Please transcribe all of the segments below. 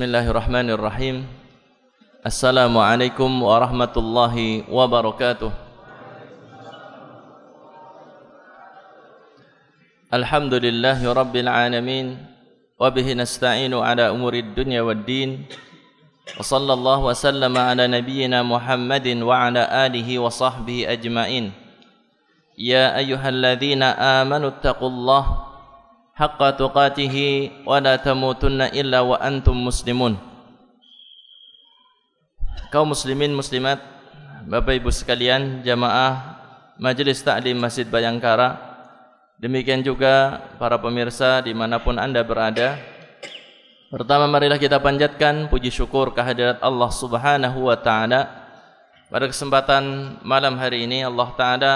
Bismillahirrahmanirrahim Assalamualaikum warahmatullahi wabarakatuh Alhamdulillahi rabbil alamin Wabihi nasta'inu ala umurid dunya wad din Wa sallallahu wa sallam ala nabiyina Muhammadin Wa ala alihi wa sahbihi ajma'in Ya ayuhal ladhina amanu attaqullah attaqullaha حق تقاته ولا تموتن wa antum muslimun. kaum muslimin muslimat Bapak Ibu sekalian jamaah majlis Taklim Masjid Bayangkara demikian juga para pemirsa di manapun anda berada pertama marilah kita panjatkan puji syukur kehadirat Allah Subhanahu wa taala pada kesempatan malam hari ini Allah taala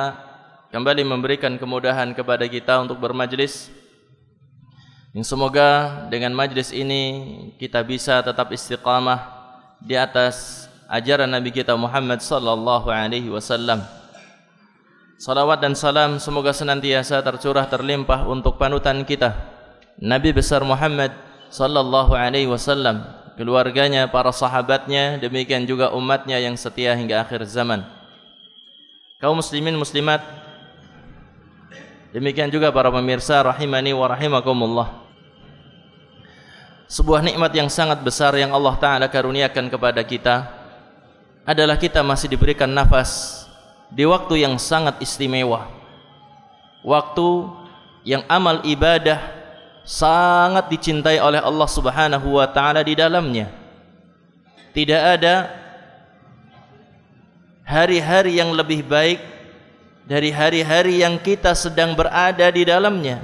kembali memberikan kemudahan kepada kita untuk bermajlis. Yang semoga dengan majlis ini kita bisa tetap istiqamah di atas ajaran Nabi kita Muhammad sallallahu alaihi wasallam. Salawat dan salam semoga senantiasa tercurah terlimpah untuk panutan kita Nabi besar Muhammad sallallahu alaihi wasallam, keluarganya, para sahabatnya, demikian juga umatnya yang setia hingga akhir zaman. Kau muslimin muslimat Demikian juga para pemirsa rahimani wa sebuah nikmat yang sangat besar yang Allah Ta'ala karuniakan kepada kita adalah kita masih diberikan nafas di waktu yang sangat istimewa waktu yang amal ibadah sangat dicintai oleh Allah Subhanahu wa taala di dalamnya tidak ada hari-hari yang lebih baik dari hari-hari yang kita sedang berada di dalamnya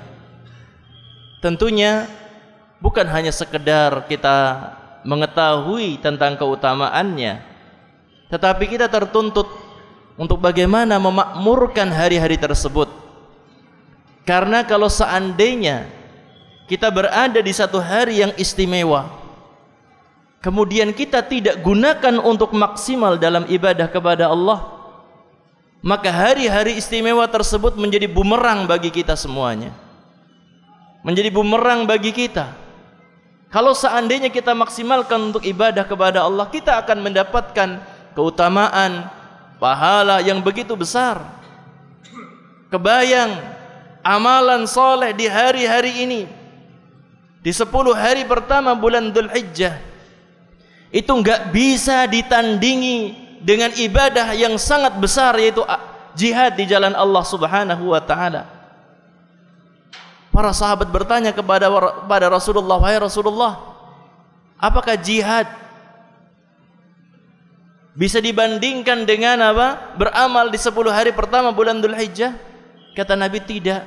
tentunya bukan hanya sekedar kita mengetahui tentang keutamaannya tetapi kita tertuntut untuk bagaimana memakmurkan hari-hari tersebut karena kalau seandainya kita berada di satu hari yang istimewa kemudian kita tidak gunakan untuk maksimal dalam ibadah kepada Allah maka hari-hari istimewa tersebut menjadi bumerang bagi kita semuanya menjadi bumerang bagi kita kalau seandainya kita maksimalkan untuk ibadah kepada Allah, kita akan mendapatkan keutamaan pahala yang begitu besar. Kebayang amalan soleh di hari-hari ini. Di 10 hari pertama bulan Dhul Hijjah. Itu enggak bisa ditandingi dengan ibadah yang sangat besar yaitu jihad di jalan Allah subhanahu wa ta'ala. Para sahabat bertanya kepada kepada Rasulullah, "Wahai Rasulullah, apakah jihad bisa dibandingkan dengan apa? Beramal di 10 hari pertama bulan Dzulhijjah?" Kata Nabi, "Tidak.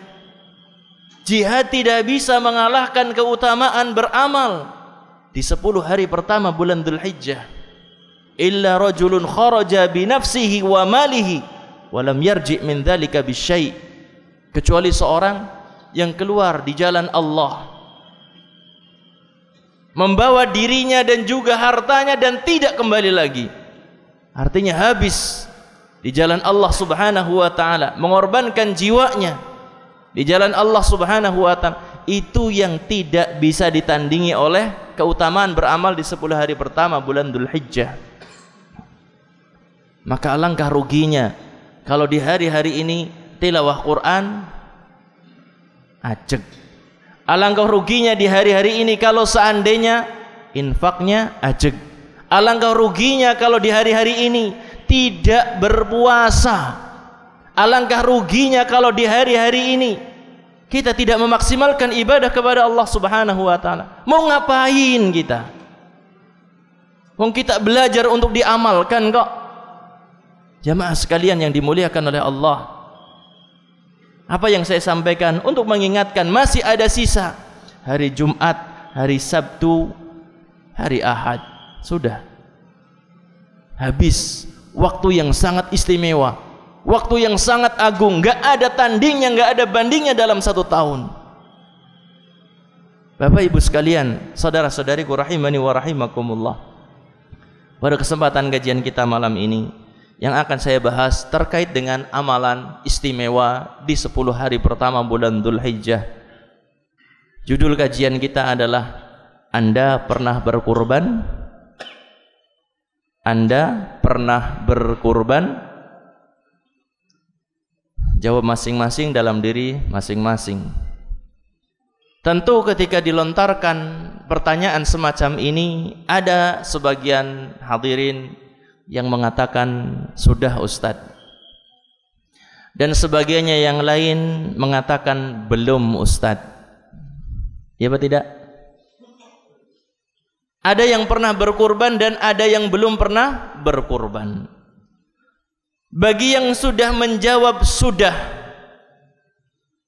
Jihad tidak bisa mengalahkan keutamaan beramal di 10 hari pertama bulan Dzulhijjah. Illa rajulun kharaja bi nafsihi wa malihi wa lam yarji min dzalika bisyai'." Kecuali seorang yang keluar di jalan Allah membawa dirinya dan juga hartanya dan tidak kembali lagi artinya habis di jalan Allah subhanahu wa ta'ala mengorbankan jiwanya di jalan Allah subhanahu wa ta'ala itu yang tidak bisa ditandingi oleh keutamaan beramal di 10 hari pertama bulan Dhul Hijjah maka alangkah ruginya kalau di hari-hari ini tilawah Quran ajeg. Alangkah ruginya di hari-hari ini kalau seandainya infaknya ajeg. Alangkah ruginya kalau di hari-hari ini tidak berpuasa. Alangkah ruginya kalau di hari-hari ini kita tidak memaksimalkan ibadah kepada Allah Subhanahu wa taala. Mau ngapain kita? Mau kita belajar untuk diamalkan kok. Jamaah sekalian yang dimuliakan oleh Allah apa yang saya sampaikan untuk mengingatkan masih ada sisa hari Jumat, hari Sabtu, hari Ahad sudah habis waktu yang sangat istimewa, waktu yang sangat agung, enggak ada tandingnya, enggak ada bandingnya dalam satu tahun. Bapak Ibu sekalian, saudara-saudariku rahimani wa rahimakumullah. Pada kesempatan kajian kita malam ini, yang akan saya bahas terkait dengan amalan istimewa di 10 hari pertama bulan Dhul Hijjah. Judul kajian kita adalah Anda pernah berkurban? Anda pernah berkurban? Jawab masing-masing dalam diri masing-masing. Tentu ketika dilontarkan pertanyaan semacam ini ada sebagian hadirin yang mengatakan sudah ustaz dan sebagainya yang lain mengatakan belum ustaz ya apa tidak ada yang pernah berkurban dan ada yang belum pernah berkurban. bagi yang sudah menjawab sudah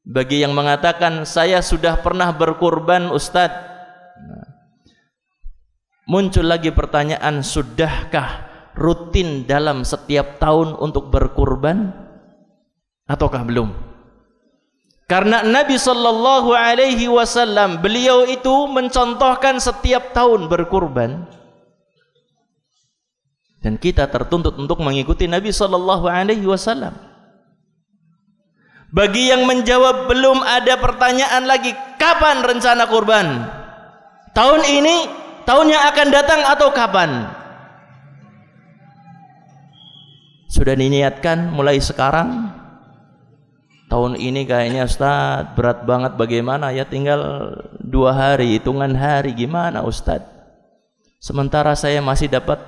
bagi yang mengatakan saya sudah pernah berkurban ustaz muncul lagi pertanyaan sudahkah rutin dalam setiap tahun untuk berkurban ataukah belum karena Nabi sallallahu alaihi wasallam beliau itu mencontohkan setiap tahun berkurban dan kita tertuntut untuk mengikuti Nabi sallallahu alaihi wasallam bagi yang menjawab belum ada pertanyaan lagi kapan rencana kurban tahun ini tahun yang akan datang atau kapan sudah diniatkan mulai sekarang tahun ini kayaknya Ustaz berat banget bagaimana ya tinggal dua hari hitungan hari gimana Ustaz sementara saya masih dapat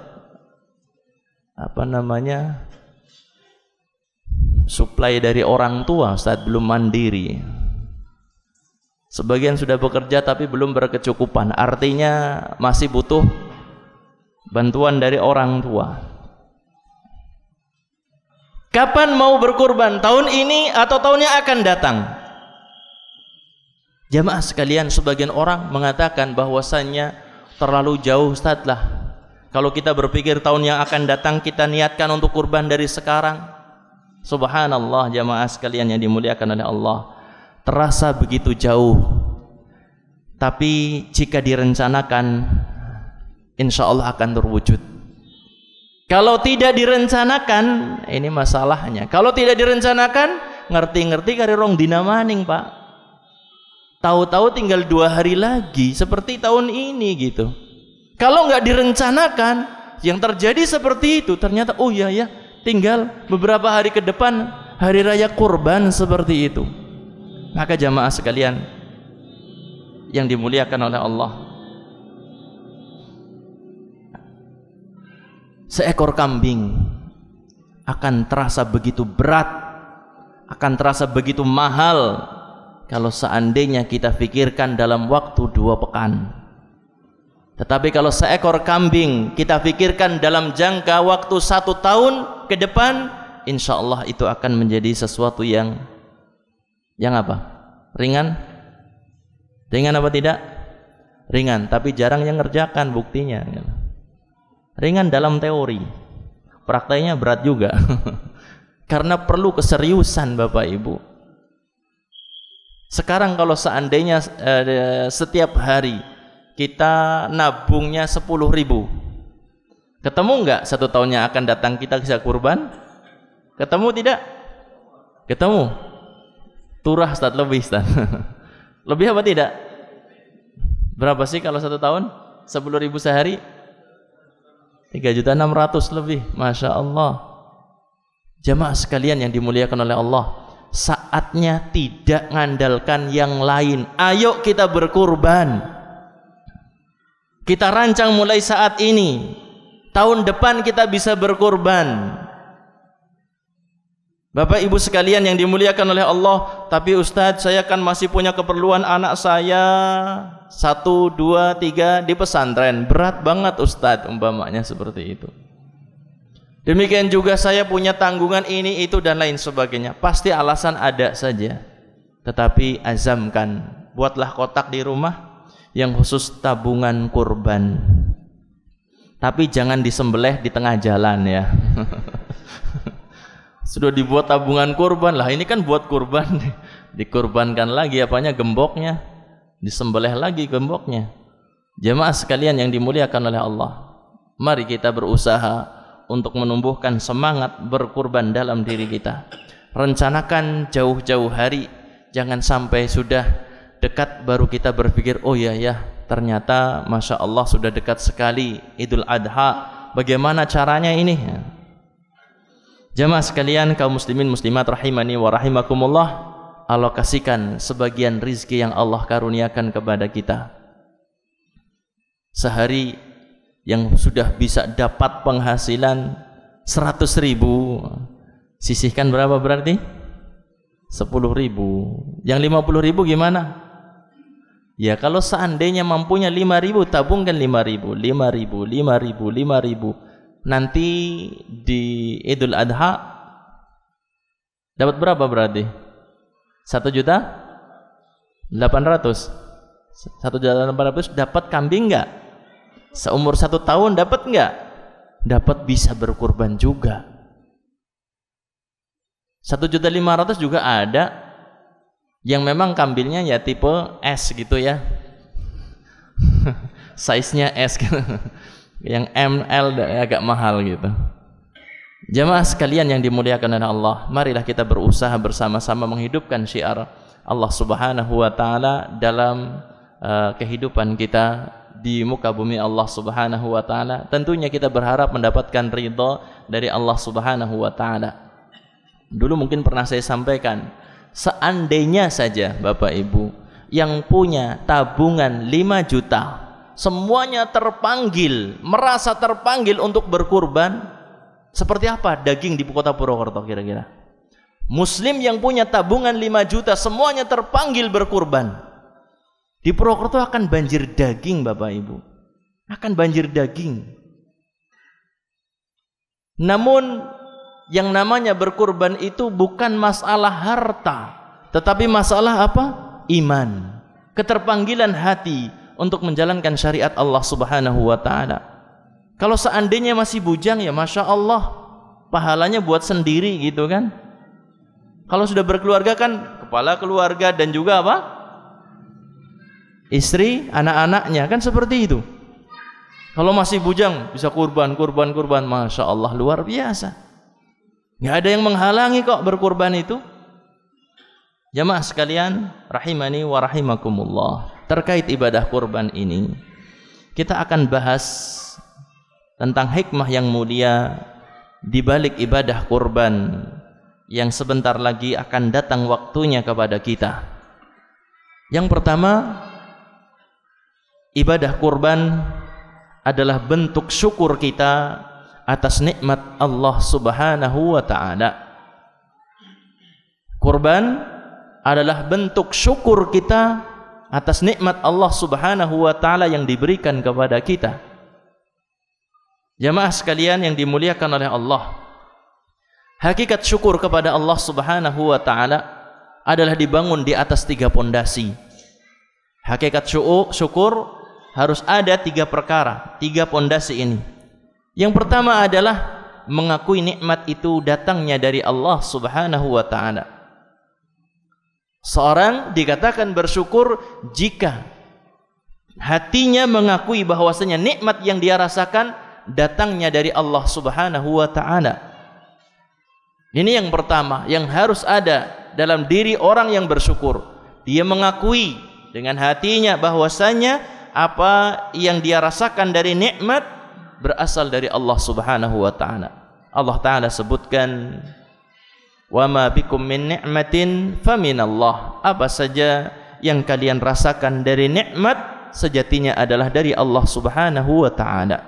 apa namanya supply dari orang tua Ustaz belum mandiri sebagian sudah bekerja tapi belum berkecukupan artinya masih butuh bantuan dari orang tua kapan mau berkurban tahun ini atau tahun yang akan datang jamaah sekalian sebagian orang mengatakan bahwasannya terlalu jauh Ustaz lah kalau kita berpikir tahun yang akan datang kita niatkan untuk kurban dari sekarang subhanallah jamaah sekalian yang dimuliakan oleh Allah terasa begitu jauh tapi jika direncanakan insya Allah akan terwujud Kalau tidak direncanakan, ini masalahnya. Kalau tidak direncanakan, ngerti-ngerti kari rong dinamaning Pak. Tahu-tahu tinggal dua hari lagi, seperti tahun ini gitu. Kalau nggak direncanakan, yang terjadi seperti itu. Ternyata, oh ya ya, tinggal beberapa hari ke depan hari raya kurban seperti itu. Maka jamaah sekalian yang dimuliakan oleh Allah, seekor kambing akan terasa begitu berat akan terasa begitu mahal kalau seandainya kita pikirkan dalam waktu dua pekan tetapi kalau seekor kambing kita pikirkan dalam jangka waktu satu tahun ke depan insya Allah itu akan menjadi sesuatu yang yang apa? ringan? ringan apa tidak? ringan, tapi jarang yang ngerjakan buktinya Ringan dalam teori, prakteknya berat juga. Karena perlu keseriusan Bapak Ibu. Sekarang kalau seandainya eh, setiap hari kita nabungnya 10 ribu, ketemu nggak satu tahunnya akan datang kita bisa kurban? Ketemu tidak? Ketemu. Turah start lebih start. lebih apa tidak? Berapa sih kalau satu tahun? 10 ribu sehari? 3 juta 600 lebih Masya Allah Jemaah sekalian yang dimuliakan oleh Allah Saatnya tidak ngandalkan yang lain Ayo kita berkurban Kita rancang mulai saat ini Tahun depan kita bisa berkurban Bapak ibu sekalian yang dimuliakan oleh Allah Tapi ustaz saya kan masih punya keperluan anak saya Satu, dua, tiga di pesantren Berat banget ustaz umpamanya seperti itu Demikian juga saya punya tanggungan ini itu dan lain sebagainya Pasti alasan ada saja Tetapi azamkan Buatlah kotak di rumah Yang khusus tabungan kurban Tapi jangan disembelih di tengah jalan ya sudah dibuat tabungan kurban lah ini kan buat kurban dikurbankan lagi apanya gemboknya disembelih lagi gemboknya jemaah sekalian yang dimuliakan oleh Allah mari kita berusaha untuk menumbuhkan semangat berkurban dalam diri kita rencanakan jauh-jauh hari jangan sampai sudah dekat baru kita berpikir oh ya ya ternyata masya Allah sudah dekat sekali Idul Adha bagaimana caranya ini Jamaah sekalian kaum muslimin muslimat rahimani wa rahimakumullah kasihkan sebagian rizki yang Allah karuniakan kepada kita. Sehari yang sudah bisa dapat penghasilan 100 ribu sisihkan berapa berarti? 10 ribu yang 50 ribu gimana? ya kalau seandainya mampunya 5 ribu tabungkan 5 ribu 5 ribu, 5 ribu, 5 ribu, 5 ribu nanti di Idul Adha dapat berapa berarti? Satu juta delapan ratus. Satu juta delapan ratus dapat kambing nggak? Seumur satu tahun dapat nggak? Dapat bisa berkurban juga. Satu juta lima ratus juga ada yang memang kambingnya ya tipe S gitu ya. Size-nya S gitu. yang ML agak mahal gitu. Jemaah sekalian yang dimuliakan oleh Allah, marilah kita berusaha bersama-sama menghidupkan syiar Allah Subhanahu wa taala dalam uh, kehidupan kita di muka bumi Allah Subhanahu wa taala. Tentunya kita berharap mendapatkan ridha dari Allah Subhanahu wa taala. Dulu mungkin pernah saya sampaikan, seandainya saja Bapak Ibu yang punya tabungan 5 juta semuanya terpanggil, merasa terpanggil untuk berkurban, seperti apa daging di kota Purwokerto kira-kira? Muslim yang punya tabungan 5 juta semuanya terpanggil berkurban. Di Purwokerto akan banjir daging Bapak Ibu. Akan banjir daging. Namun yang namanya berkurban itu bukan masalah harta, tetapi masalah apa? Iman, keterpanggilan hati, untuk menjalankan syariat Allah Subhanahu wa taala. Kalau seandainya masih bujang ya Masya Allah Pahalanya buat sendiri gitu kan Kalau sudah berkeluarga kan Kepala keluarga dan juga apa Istri Anak-anaknya kan seperti itu Kalau masih bujang Bisa kurban kurban kurban Masya Allah luar biasa Gak ada yang menghalangi kok berkurban itu Jamaah sekalian Rahimani wa rahimakumullah terkait ibadah kurban ini kita akan bahas tentang hikmah yang mulia di balik ibadah kurban yang sebentar lagi akan datang waktunya kepada kita. Yang pertama, ibadah kurban adalah bentuk syukur kita atas nikmat Allah Subhanahu wa taala. Kurban adalah bentuk syukur kita atas nikmat Allah Subhanahu wa taala yang diberikan kepada kita. Jamaah sekalian yang dimuliakan oleh Allah. Hakikat syukur kepada Allah Subhanahu wa taala adalah dibangun di atas tiga pondasi. Hakikat syukur harus ada tiga perkara, tiga pondasi ini. Yang pertama adalah mengakui nikmat itu datangnya dari Allah Subhanahu wa taala. Seorang dikatakan bersyukur jika hatinya mengakui bahwasanya nikmat yang dia rasakan datangnya dari Allah Subhanahu wa taala. Ini yang pertama yang harus ada dalam diri orang yang bersyukur. Dia mengakui dengan hatinya bahwasanya apa yang dia rasakan dari nikmat berasal dari Allah Subhanahu wa taala. Allah taala sebutkan wa ma bikum min ni'matin faminallah apa saja yang kalian rasakan dari nikmat sejatinya adalah dari Allah Subhanahu wa taala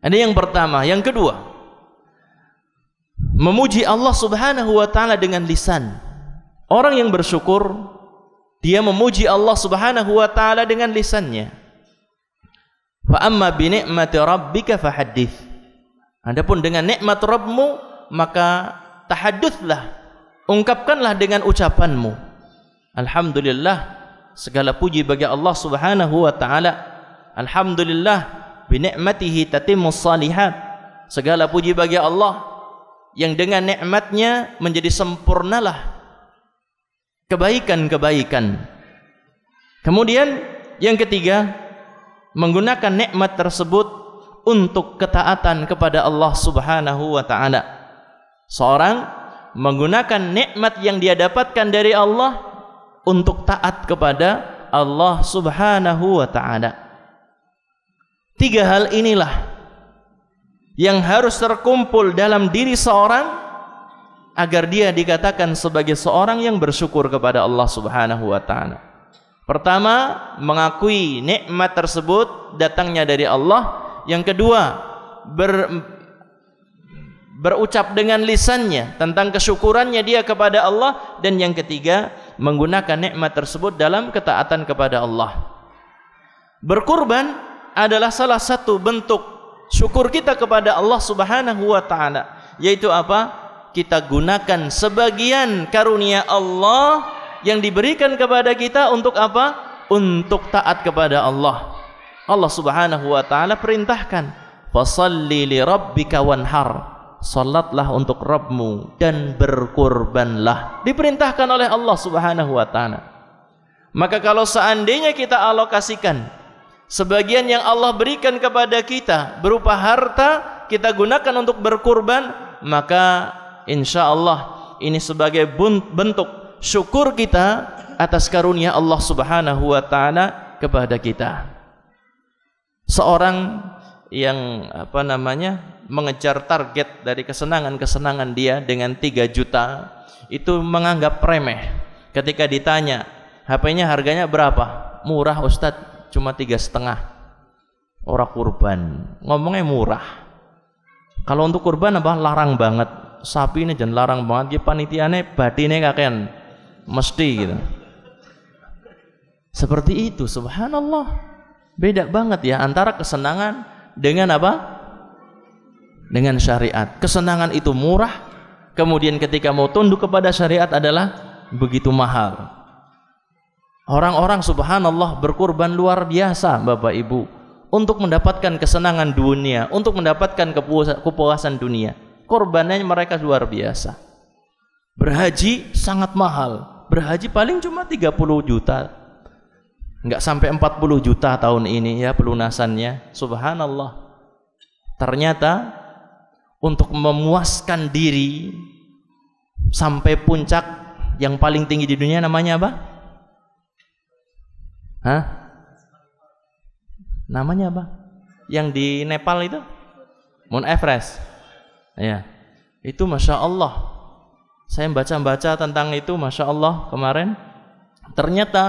ini yang pertama yang kedua memuji Allah Subhanahu wa taala dengan lisan orang yang bersyukur dia memuji Allah Subhanahu wa taala dengan lisannya fa amma bi ni'mati rabbika fahaddits adapun dengan nikmat rabbmu maka tahadduslah ungkapkanlah dengan ucapanmu alhamdulillah segala puji bagi Allah Subhanahu wa taala alhamdulillah bi ni'matihi tatimmu salihat segala puji bagi Allah yang dengan nikmatnya menjadi sempurnalah kebaikan-kebaikan kemudian yang ketiga menggunakan nikmat tersebut untuk ketaatan kepada Allah Subhanahu wa taala seorang menggunakan nikmat yang dia dapatkan dari Allah untuk taat kepada Allah Subhanahu wa taala. Tiga hal inilah yang harus terkumpul dalam diri seorang agar dia dikatakan sebagai seorang yang bersyukur kepada Allah Subhanahu wa taala. Pertama, mengakui nikmat tersebut datangnya dari Allah. Yang kedua, ber, berucap dengan lisannya tentang kesyukurannya dia kepada Allah dan yang ketiga menggunakan nikmat tersebut dalam ketaatan kepada Allah. Berkurban adalah salah satu bentuk syukur kita kepada Allah Subhanahu wa taala, yaitu apa? Kita gunakan sebagian karunia Allah yang diberikan kepada kita untuk apa? Untuk taat kepada Allah. Allah Subhanahu wa taala perintahkan, "Fashalli li rabbika wanhar." salatlah untuk Rabbmu dan berkorbanlah diperintahkan oleh Allah Subhanahu wa taala maka kalau seandainya kita alokasikan sebagian yang Allah berikan kepada kita berupa harta kita gunakan untuk berkorban maka insya Allah ini sebagai bentuk syukur kita atas karunia Allah Subhanahu wa taala kepada kita seorang yang apa namanya mengejar target dari kesenangan-kesenangan dia dengan 3 juta itu menganggap remeh ketika ditanya HP-nya harganya berapa murah Ustadz cuma tiga setengah orang kurban ngomongnya murah kalau untuk kurban apa larang banget sapi ini jangan larang banget dia panitiane badine kakean mesti gitu seperti itu subhanallah beda banget ya antara kesenangan dengan apa dengan syariat. Kesenangan itu murah, kemudian ketika mau tunduk kepada syariat adalah begitu mahal. Orang-orang subhanallah berkorban luar biasa Bapak Ibu untuk mendapatkan kesenangan dunia, untuk mendapatkan kepuasan dunia. korbannya mereka luar biasa. Berhaji sangat mahal. Berhaji paling cuma 30 juta. Enggak sampai 40 juta tahun ini ya pelunasannya. Subhanallah. Ternyata untuk memuaskan diri sampai puncak yang paling tinggi di dunia namanya apa? Hah? Namanya apa? Yang di Nepal itu? Mount Everest. Ya. Itu Masya Allah. Saya baca-baca tentang itu Masya Allah kemarin. Ternyata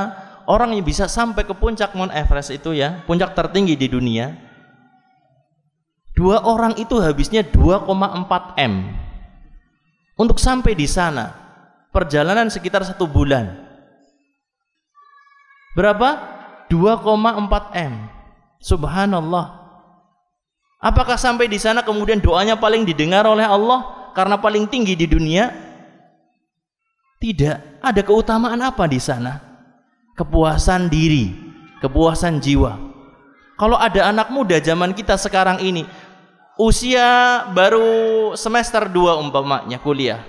orang yang bisa sampai ke puncak Mount Everest itu ya, puncak tertinggi di dunia, Dua orang itu habisnya 2,4 M. Untuk sampai di sana, perjalanan sekitar satu bulan. Berapa? 2,4 M. Subhanallah. Apakah sampai di sana kemudian doanya paling didengar oleh Allah karena paling tinggi di dunia? Tidak. Ada keutamaan apa di sana? Kepuasan diri, kepuasan jiwa. Kalau ada anak muda zaman kita sekarang ini usia baru semester 2 umpamanya kuliah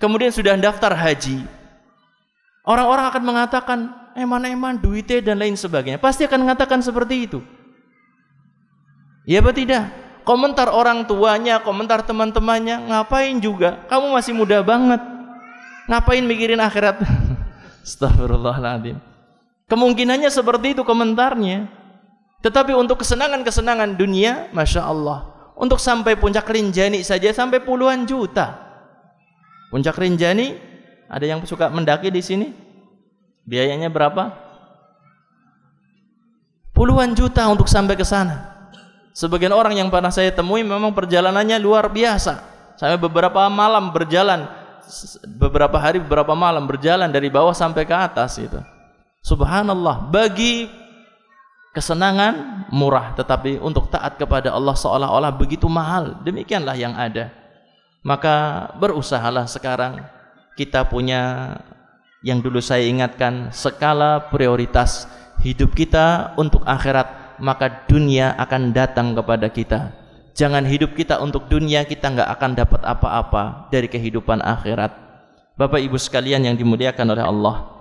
kemudian sudah daftar haji orang-orang akan mengatakan eman-eman duitnya dan lain sebagainya pasti akan mengatakan seperti itu ya apa tidak komentar orang tuanya komentar teman-temannya ngapain juga kamu masih muda banget ngapain mikirin akhirat astagfirullahaladzim kemungkinannya seperti itu komentarnya tetapi untuk kesenangan-kesenangan dunia Masya Allah untuk sampai puncak Rinjani saja sampai puluhan juta. Puncak Rinjani ada yang suka mendaki di sini? Biayanya berapa? Puluhan juta untuk sampai ke sana. Sebagian orang yang pernah saya temui memang perjalanannya luar biasa. Sampai beberapa malam berjalan, beberapa hari, beberapa malam berjalan dari bawah sampai ke atas itu. Subhanallah, bagi kesenangan murah tetapi untuk taat kepada Allah seolah-olah begitu mahal demikianlah yang ada maka berusahalah sekarang kita punya yang dulu saya ingatkan skala prioritas hidup kita untuk akhirat maka dunia akan datang kepada kita jangan hidup kita untuk dunia kita enggak akan dapat apa-apa dari kehidupan akhirat Bapak Ibu sekalian yang dimuliakan oleh Allah.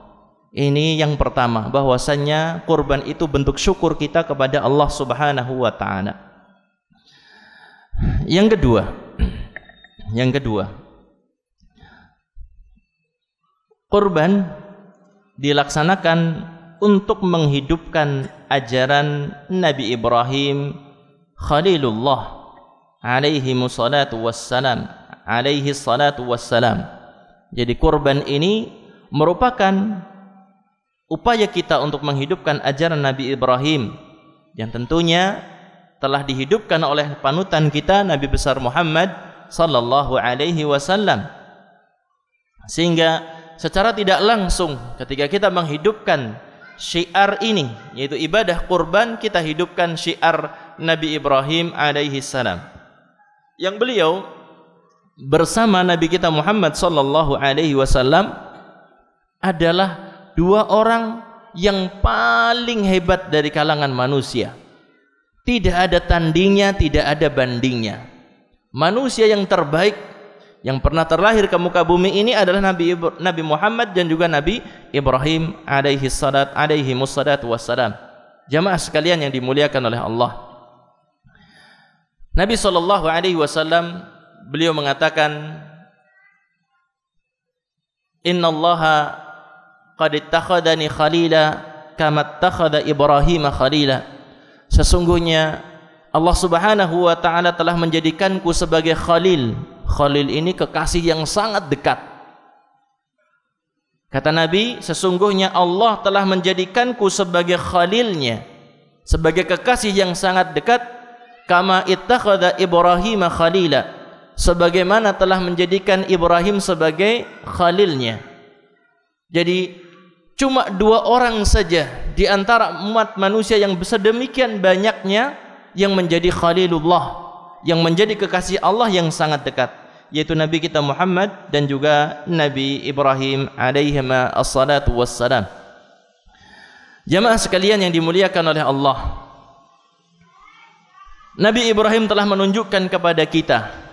Ini yang pertama bahwasanya kurban itu bentuk syukur kita kepada Allah Subhanahu wa taala. Yang kedua. Yang kedua. Kurban dilaksanakan untuk menghidupkan ajaran Nabi Ibrahim Khalilullah alaihi salatu wassalam alaihi salatu wassalam. Jadi kurban ini merupakan upaya kita untuk menghidupkan ajaran Nabi Ibrahim yang tentunya telah dihidupkan oleh panutan kita Nabi besar Muhammad sallallahu alaihi wasallam sehingga secara tidak langsung ketika kita menghidupkan syiar ini yaitu ibadah kurban kita hidupkan syiar Nabi Ibrahim alaihi salam yang beliau bersama Nabi kita Muhammad sallallahu alaihi wasallam adalah dua orang yang paling hebat dari kalangan manusia. Tidak ada tandingnya, tidak ada bandingnya. Manusia yang terbaik yang pernah terlahir ke muka bumi ini adalah Nabi Nabi Muhammad dan juga Nabi Ibrahim alaihi salat alaihi musallat wassalam. Jamaah sekalian yang dimuliakan oleh Allah. Nabi sallallahu alaihi wasallam beliau mengatakan Inna qad ittakhadani khalila kama ittakhadha Ibrahim khalila sesungguhnya Allah Subhanahu wa taala telah menjadikanku sebagai khalil khalil ini kekasih yang sangat dekat kata nabi sesungguhnya Allah telah menjadikanku sebagai khalilnya sebagai kekasih yang sangat dekat kama ittakhadha Ibrahim khalila sebagaimana telah menjadikan Ibrahim sebagai khalilnya jadi cuma dua orang saja di antara umat manusia yang sedemikian banyaknya yang menjadi khalilullah yang menjadi kekasih Allah yang sangat dekat yaitu nabi kita Muhammad dan juga nabi Ibrahim alaihi assalatu wassalam jemaah sekalian yang dimuliakan oleh Allah Nabi Ibrahim telah menunjukkan kepada kita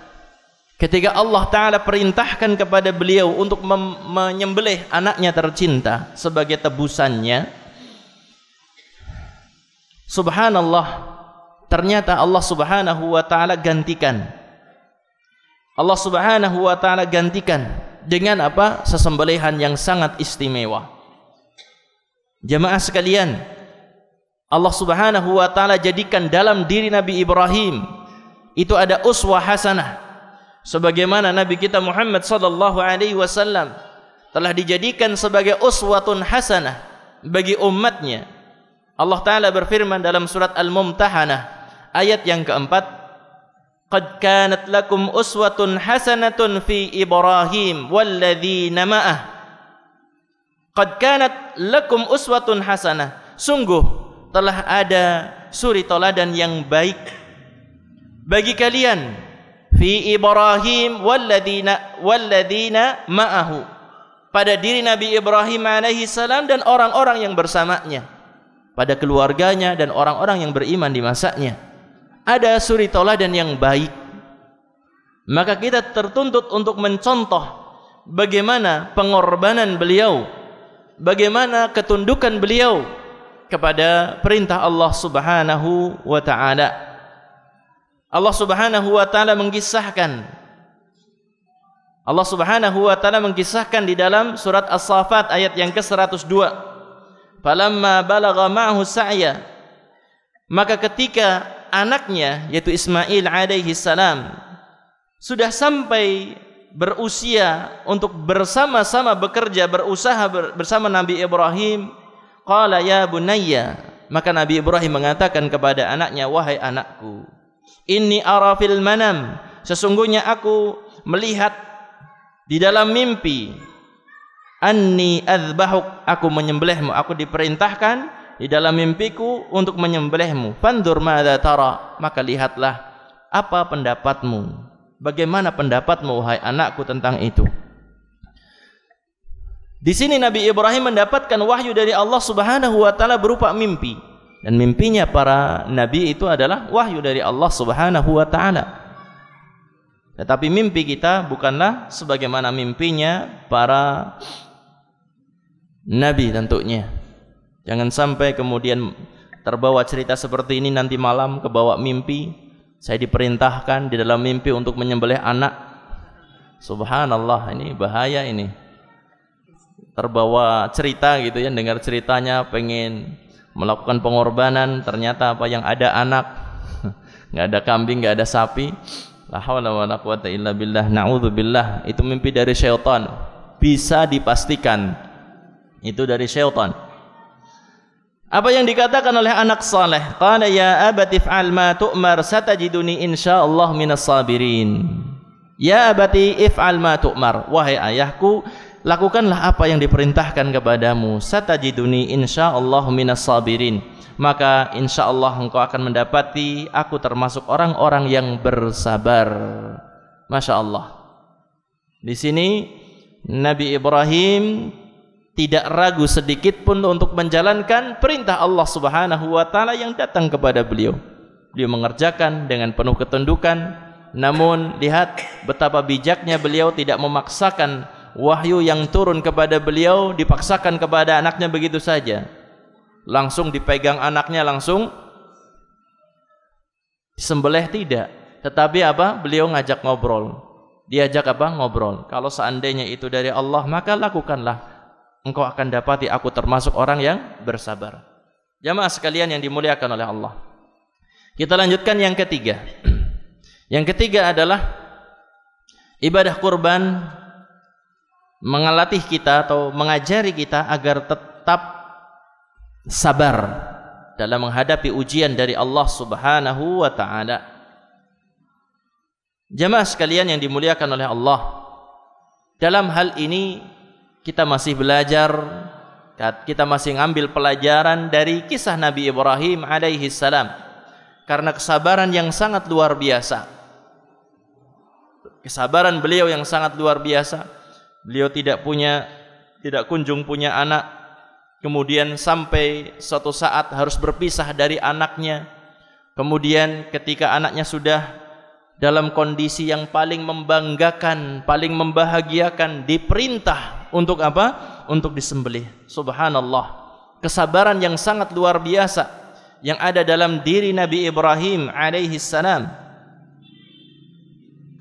ketika Allah Ta'ala perintahkan kepada beliau untuk menyembelih anaknya tercinta sebagai tebusannya subhanallah ternyata Allah Subhanahu Wa Ta'ala gantikan Allah Subhanahu Wa Ta'ala gantikan dengan apa sesembelihan yang sangat istimewa jemaah sekalian Allah Subhanahu Wa Ta'ala jadikan dalam diri Nabi Ibrahim itu ada uswah hasanah sebagaimana Nabi kita Muhammad sallallahu alaihi wasallam telah dijadikan sebagai uswatun hasanah bagi umatnya. Allah Taala berfirman dalam surat Al-Mumtahanah ayat yang keempat, "Qad kanat lakum uswatun hasanatun fi Ibrahim walladzina ma'ah." Qad kanat lakum uswatun hasanah. Sungguh telah ada suri toladan yang baik bagi kalian fi Ibrahim walladzina walladzina ma'ahu pada diri Nabi Ibrahim alaihi salam dan orang-orang yang bersamanya pada keluarganya dan orang-orang yang beriman di masanya ada suri tola dan yang baik maka kita tertuntut untuk mencontoh bagaimana pengorbanan beliau bagaimana ketundukan beliau kepada perintah Allah Subhanahu wa taala Allah Subhanahu wa taala mengisahkan Allah Subhanahu wa taala mengisahkan di dalam surat As-Saffat ayat yang ke-102. Falamma balagha ma'hu sa'ya maka ketika anaknya yaitu Ismail alaihi salam sudah sampai berusia untuk bersama-sama bekerja berusaha bersama Nabi Ibrahim qala ya bunayya maka Nabi Ibrahim mengatakan kepada anaknya wahai anakku Inni arafil manam. Sesungguhnya aku melihat di dalam mimpi. Anni azbahuk. Aku menyembelihmu. Aku diperintahkan di dalam mimpiku untuk menyembelihmu. Fandur mada tara. Maka lihatlah apa pendapatmu. Bagaimana pendapatmu, wahai anakku tentang itu. Di sini Nabi Ibrahim mendapatkan wahyu dari Allah Subhanahu wa taala berupa mimpi dan mimpinya para nabi itu adalah wahyu dari Allah Subhanahu wa taala. Tetapi mimpi kita bukanlah sebagaimana mimpinya para nabi tentunya. Jangan sampai kemudian terbawa cerita seperti ini nanti malam kebawa mimpi saya diperintahkan di dalam mimpi untuk menyembelih anak. Subhanallah ini bahaya ini. Terbawa cerita gitu ya dengar ceritanya pengen melakukan pengorbanan ternyata apa yang ada anak enggak ada kambing enggak ada sapi la haula wala quwata illa billah naudzubillah itu mimpi dari syaitan bisa dipastikan itu dari syaitan apa yang dikatakan oleh anak saleh qala ya abati fa'al ma tu'mar satajiduni insyaallah minas sabirin ya abati if'al ma tu'mar wahai ayahku lakukanlah apa yang diperintahkan kepadamu satajiduni insyaallah minas sabirin maka insyaallah engkau akan mendapati aku termasuk orang-orang yang bersabar masyaallah di sini Nabi Ibrahim tidak ragu sedikit pun untuk menjalankan perintah Allah Subhanahu wa taala yang datang kepada beliau. Beliau mengerjakan dengan penuh ketundukan. Namun lihat betapa bijaknya beliau tidak memaksakan wahyu yang turun kepada beliau dipaksakan kepada anaknya begitu saja langsung dipegang anaknya langsung disembelih tidak tetapi apa beliau ngajak ngobrol diajak apa ngobrol kalau seandainya itu dari Allah maka lakukanlah engkau akan dapati aku termasuk orang yang bersabar jamaah sekalian yang dimuliakan oleh Allah kita lanjutkan yang ketiga yang ketiga adalah ibadah kurban mengalatih kita atau mengajari kita agar tetap sabar dalam menghadapi ujian dari Allah Subhanahu wa taala. Jamaah sekalian yang dimuliakan oleh Allah, dalam hal ini kita masih belajar, kita masih mengambil pelajaran dari kisah Nabi Ibrahim alaihi salam. Karena kesabaran yang sangat luar biasa. Kesabaran beliau yang sangat luar biasa, beliau tidak punya tidak kunjung punya anak kemudian sampai suatu saat harus berpisah dari anaknya kemudian ketika anaknya sudah dalam kondisi yang paling membanggakan paling membahagiakan diperintah untuk apa untuk disembelih subhanallah kesabaran yang sangat luar biasa yang ada dalam diri Nabi Ibrahim alaihi salam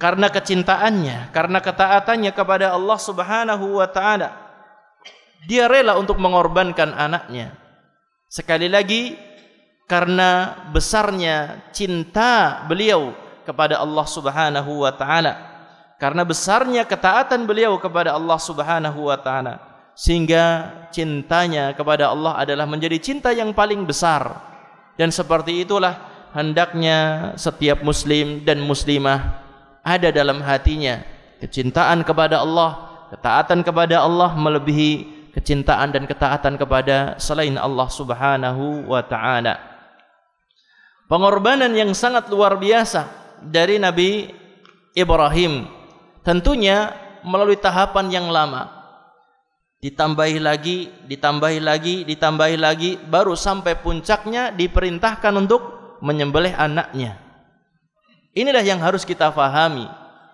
karena kecintaannya, karena ketaatannya kepada Allah Subhanahu wa taala. Dia rela untuk mengorbankan anaknya. Sekali lagi karena besarnya cinta beliau kepada Allah Subhanahu wa taala. Karena besarnya ketaatan beliau kepada Allah Subhanahu wa taala sehingga cintanya kepada Allah adalah menjadi cinta yang paling besar. Dan seperti itulah hendaknya setiap muslim dan muslimah ada dalam hatinya kecintaan kepada Allah, ketaatan kepada Allah melebihi kecintaan dan ketaatan kepada selain Allah Subhanahu wa taala. Pengorbanan yang sangat luar biasa dari Nabi Ibrahim tentunya melalui tahapan yang lama. Ditambahi lagi, ditambahi lagi, ditambahi lagi baru sampai puncaknya diperintahkan untuk menyembelih anaknya. Inilah yang harus kita fahami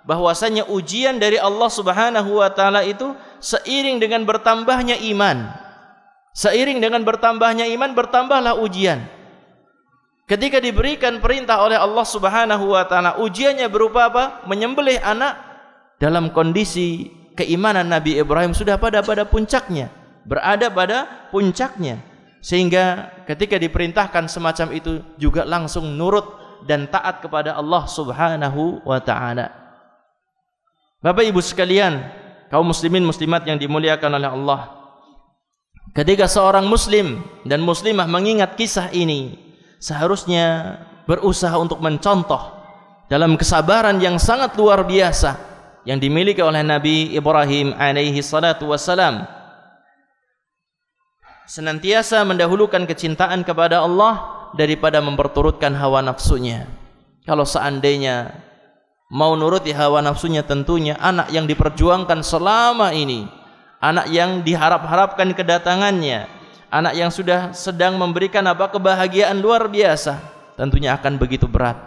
bahwasanya ujian dari Allah Subhanahu wa taala itu seiring dengan bertambahnya iman. Seiring dengan bertambahnya iman bertambahlah ujian. Ketika diberikan perintah oleh Allah Subhanahu wa taala, ujiannya berupa apa? Menyembelih anak dalam kondisi keimanan Nabi Ibrahim sudah pada pada puncaknya, berada pada puncaknya. Sehingga ketika diperintahkan semacam itu juga langsung nurut dan taat kepada Allah Subhanahu wa taala. Bapak Ibu sekalian, kaum muslimin muslimat yang dimuliakan oleh Allah. Ketika seorang muslim dan muslimah mengingat kisah ini, seharusnya berusaha untuk mencontoh dalam kesabaran yang sangat luar biasa yang dimiliki oleh Nabi Ibrahim alaihi salatu wassalam senantiasa mendahulukan kecintaan kepada Allah daripada memperturutkan hawa nafsunya. Kalau seandainya mau nuruti hawa nafsunya tentunya anak yang diperjuangkan selama ini, anak yang diharap-harapkan kedatangannya, anak yang sudah sedang memberikan apa kebahagiaan luar biasa, tentunya akan begitu berat.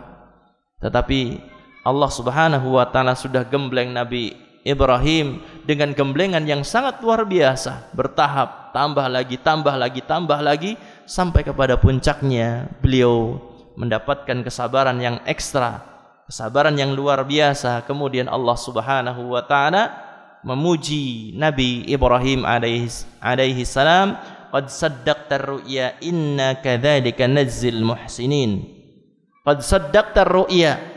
Tetapi Allah Subhanahu wa taala sudah gembleng Nabi Ibrahim dengan gemblengan yang sangat luar biasa bertahap tambah lagi tambah lagi tambah lagi sampai kepada puncaknya beliau mendapatkan kesabaran yang ekstra kesabaran yang luar biasa kemudian Allah Subhanahu wa taala memuji Nabi Ibrahim alaihi alaihi salam qad saddaqta ar-ru'ya inna kadzalika najzil muhsinin qad saddaqta ar-ru'ya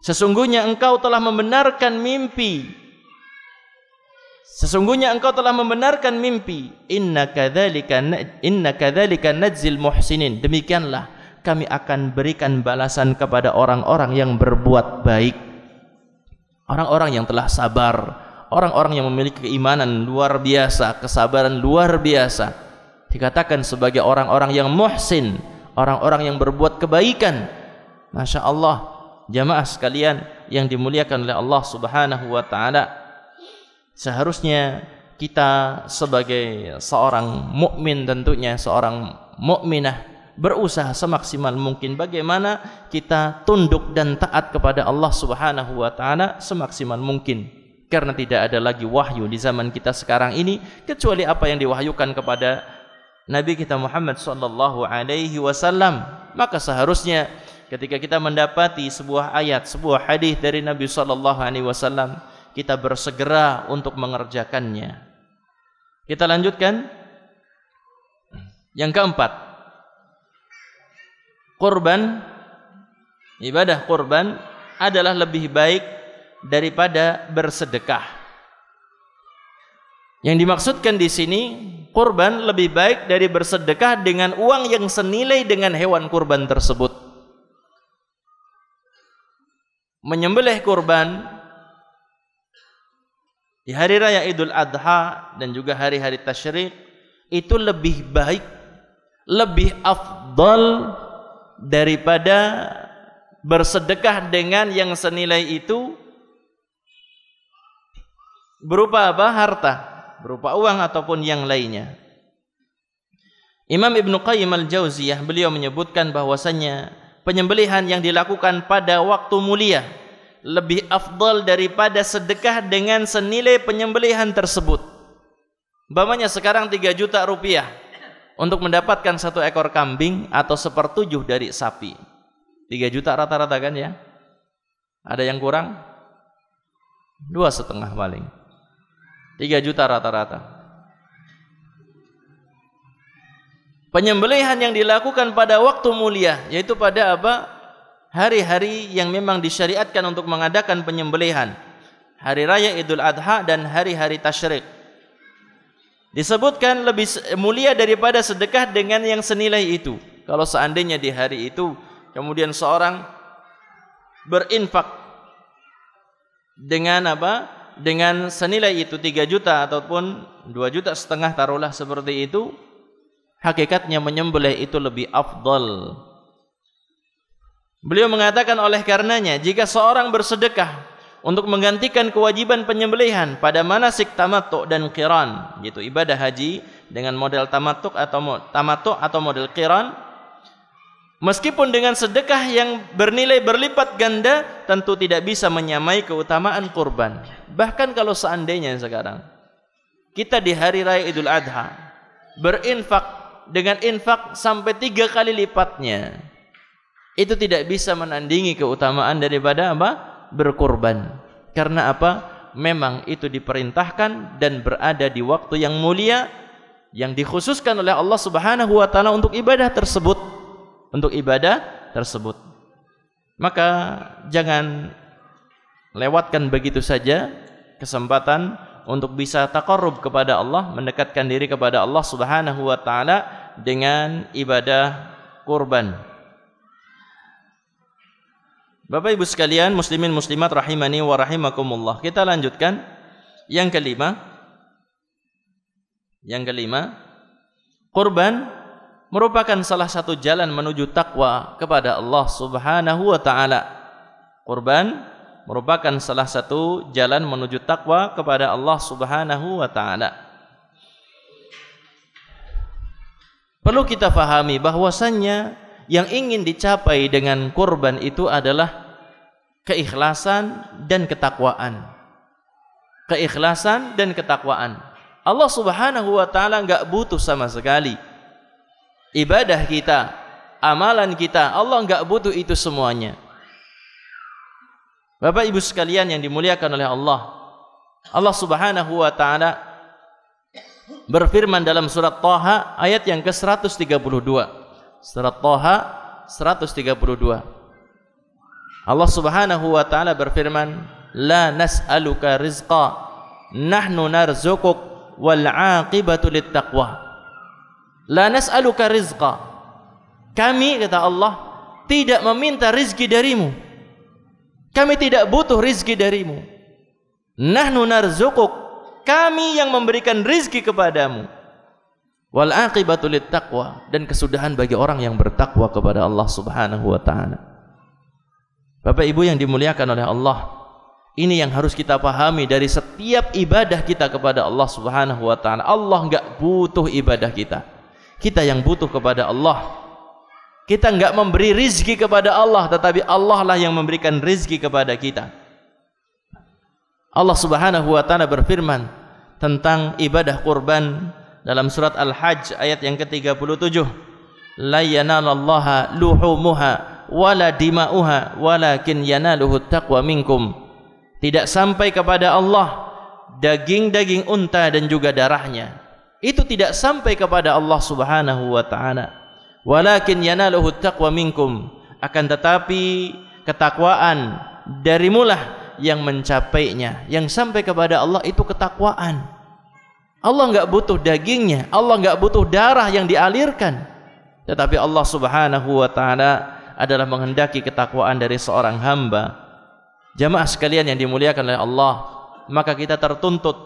Sesungguhnya engkau telah membenarkan mimpi. Sesungguhnya engkau telah membenarkan mimpi. Inna kadzalika inna kadzalika najzil muhsinin. Demikianlah kami akan berikan balasan kepada orang-orang yang berbuat baik. Orang-orang yang telah sabar, orang-orang yang memiliki keimanan luar biasa, kesabaran luar biasa. Dikatakan sebagai orang-orang yang muhsin, orang-orang yang berbuat kebaikan. Masya Allah, jamaah sekalian yang dimuliakan oleh Allah Subhanahu wa taala seharusnya kita sebagai seorang mukmin tentunya seorang mukminah berusaha semaksimal mungkin bagaimana kita tunduk dan taat kepada Allah Subhanahu wa taala semaksimal mungkin karena tidak ada lagi wahyu di zaman kita sekarang ini kecuali apa yang diwahyukan kepada Nabi kita Muhammad sallallahu alaihi wasallam maka seharusnya ketika kita mendapati sebuah ayat, sebuah hadis dari Nabi sallallahu alaihi wasallam, kita bersegera untuk mengerjakannya. Kita lanjutkan yang keempat. Kurban ibadah kurban adalah lebih baik daripada bersedekah. Yang dimaksudkan di sini kurban lebih baik dari bersedekah dengan uang yang senilai dengan hewan kurban tersebut menyembelih kurban di hari raya Idul Adha dan juga hari-hari tasyrik itu lebih baik lebih afdal daripada bersedekah dengan yang senilai itu berupa apa harta berupa uang ataupun yang lainnya Imam Ibn Qayyim Al-Jauziyah beliau menyebutkan bahwasannya. penyembelihan yang dilakukan pada waktu mulia lebih afdal daripada sedekah dengan senilai penyembelihan tersebut. Bamanya sekarang 3 juta rupiah untuk mendapatkan satu ekor kambing atau sepertujuh dari sapi. 3 juta rata-rata kan ya? Ada yang kurang? Dua setengah paling. 3 juta rata-rata. penyembelihan yang dilakukan pada waktu mulia yaitu pada apa hari-hari yang memang disyariatkan untuk mengadakan penyembelihan hari raya Idul Adha dan hari-hari tasyrik disebutkan lebih mulia daripada sedekah dengan yang senilai itu kalau seandainya di hari itu kemudian seorang berinfak dengan apa dengan senilai itu 3 juta ataupun 2 juta setengah taruhlah seperti itu hakikatnya menyembelih itu lebih afdal. Beliau mengatakan oleh karenanya jika seorang bersedekah untuk menggantikan kewajiban penyembelihan pada manasik tamattu dan qiran gitu ibadah haji dengan model tamattu atau tamattu atau model qiran meskipun dengan sedekah yang bernilai berlipat ganda tentu tidak bisa menyamai keutamaan kurban bahkan kalau seandainya sekarang kita di hari raya Idul Adha berinfak dengan infak sampai tiga kali lipatnya. Itu tidak bisa menandingi keutamaan daripada apa? Berkorban. Karena apa? Memang itu diperintahkan dan berada di waktu yang mulia yang dikhususkan oleh Allah Subhanahu wa taala untuk ibadah tersebut. Untuk ibadah tersebut. Maka jangan lewatkan begitu saja kesempatan untuk bisa taqarrub kepada Allah, mendekatkan diri kepada Allah Subhanahu wa taala dengan ibadah kurban. Bapak Ibu sekalian, muslimin muslimat rahimani wa rahimakumullah. Kita lanjutkan yang kelima. Yang kelima, kurban merupakan salah satu jalan menuju takwa kepada Allah Subhanahu wa taala. Kurban merupakan salah satu jalan menuju takwa kepada Allah Subhanahu wa taala. Perlu kita fahami bahwasannya yang ingin dicapai dengan kurban itu adalah keikhlasan dan ketakwaan. Keikhlasan dan ketakwaan. Allah Subhanahu wa taala enggak butuh sama sekali ibadah kita, amalan kita, Allah enggak butuh itu semuanya. Bapak ibu sekalian yang dimuliakan oleh Allah. Allah subhanahu wa ta'ala berfirman dalam surat Taha ayat yang ke-132. Surat Taha 132. Allah subhanahu wa ta'ala berfirman, La nas'aluka rizqa, nahnu narzukuk wal'aqibatu littaqwa. La nas'aluka rizqa. Kami, kata Allah, tidak meminta rizki darimu. Kami tidak butuh rizki darimu. Nahnu narzukuk. Kami yang memberikan rizki kepadamu. Wal aqibatu taqwa dan kesudahan bagi orang yang bertakwa kepada Allah Subhanahu wa taala. Bapak Ibu yang dimuliakan oleh Allah, ini yang harus kita pahami dari setiap ibadah kita kepada Allah Subhanahu wa taala. Allah enggak butuh ibadah kita. Kita yang butuh kepada Allah. Kita enggak memberi rizki kepada Allah, tetapi Allah lah yang memberikan rizki kepada kita. Allah subhanahu wa ta'ala berfirman tentang ibadah kurban dalam surat Al-Hajj ayat yang ke-37. La yanalallaha luhumuha wala dima'uha walakin yanaluhu taqwa minkum. Tidak sampai kepada Allah daging-daging unta dan juga darahnya. Itu tidak sampai kepada Allah subhanahu wa ta'ala. Walakin yanaluhu taqwa minkum akan tetapi ketakwaan dari mulah yang mencapainya yang sampai kepada Allah itu ketakwaan Allah enggak butuh dagingnya Allah enggak butuh darah yang dialirkan tetapi Allah Subhanahu wa taala adalah menghendaki ketakwaan dari seorang hamba jamaah sekalian yang dimuliakan oleh Allah maka kita tertuntut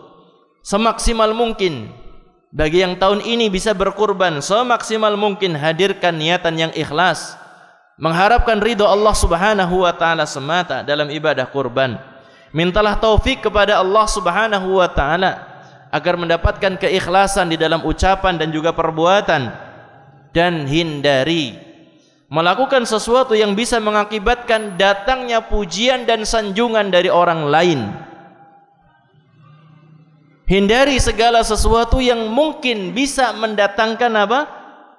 semaksimal mungkin bagi yang tahun ini bisa berkorban semaksimal mungkin hadirkan niatan yang ikhlas mengharapkan ridho Allah Subhanahu wa taala semata dalam ibadah kurban. Mintalah taufik kepada Allah Subhanahu wa taala agar mendapatkan keikhlasan di dalam ucapan dan juga perbuatan dan hindari melakukan sesuatu yang bisa mengakibatkan datangnya pujian dan sanjungan dari orang lain. Hindari segala sesuatu yang mungkin bisa mendatangkan apa?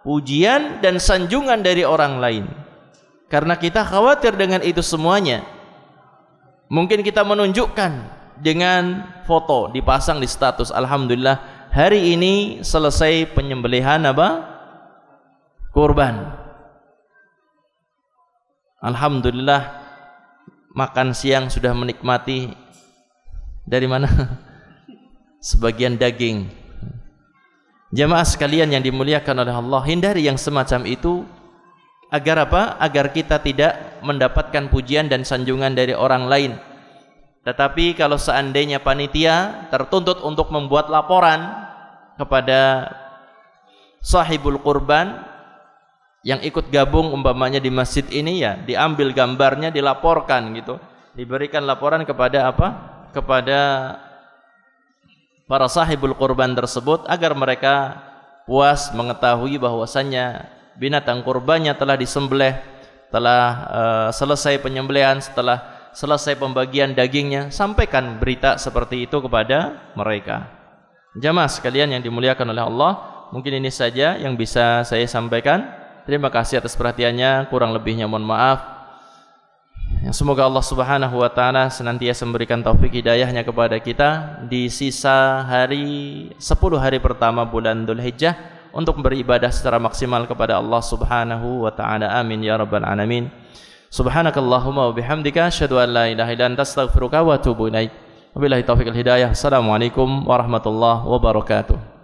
Pujian dan sanjungan dari orang lain. Karena kita khawatir dengan itu semuanya. Mungkin kita menunjukkan dengan foto dipasang di status alhamdulillah hari ini selesai penyembelihan apa? Kurban. Alhamdulillah makan siang sudah menikmati dari mana? sebagian daging. jemaah sekalian yang dimuliakan oleh Allah, hindari yang semacam itu agar apa? Agar kita tidak mendapatkan pujian dan sanjungan dari orang lain. Tetapi kalau seandainya panitia tertuntut untuk membuat laporan kepada sahibul kurban yang ikut gabung umpamanya di masjid ini ya, diambil gambarnya, dilaporkan gitu. Diberikan laporan kepada apa? Kepada para sahibul kurban tersebut agar mereka puas mengetahui bahwasannya binatang kurbannya telah disembelih, telah uh, selesai penyembelihan, setelah selesai pembagian dagingnya, sampaikan berita seperti itu kepada mereka. Jamaah sekalian yang dimuliakan oleh Allah, mungkin ini saja yang bisa saya sampaikan. Terima kasih atas perhatiannya, kurang lebihnya mohon maaf. Yang semoga Allah Subhanahu wa taala senantiasa memberikan taufik hidayahnya kepada kita di sisa hari 10 hari pertama bulan Dzulhijjah untuk beribadah secara maksimal kepada Allah Subhanahu wa taala. Amin ya rabbal alamin. Subhanakallahumma wa bihamdika asyhadu an la ilaha illa anta astaghfiruka wa atubu ilaik. Wabillahi taufik al hidayah. Assalamualaikum warahmatullahi wabarakatuh.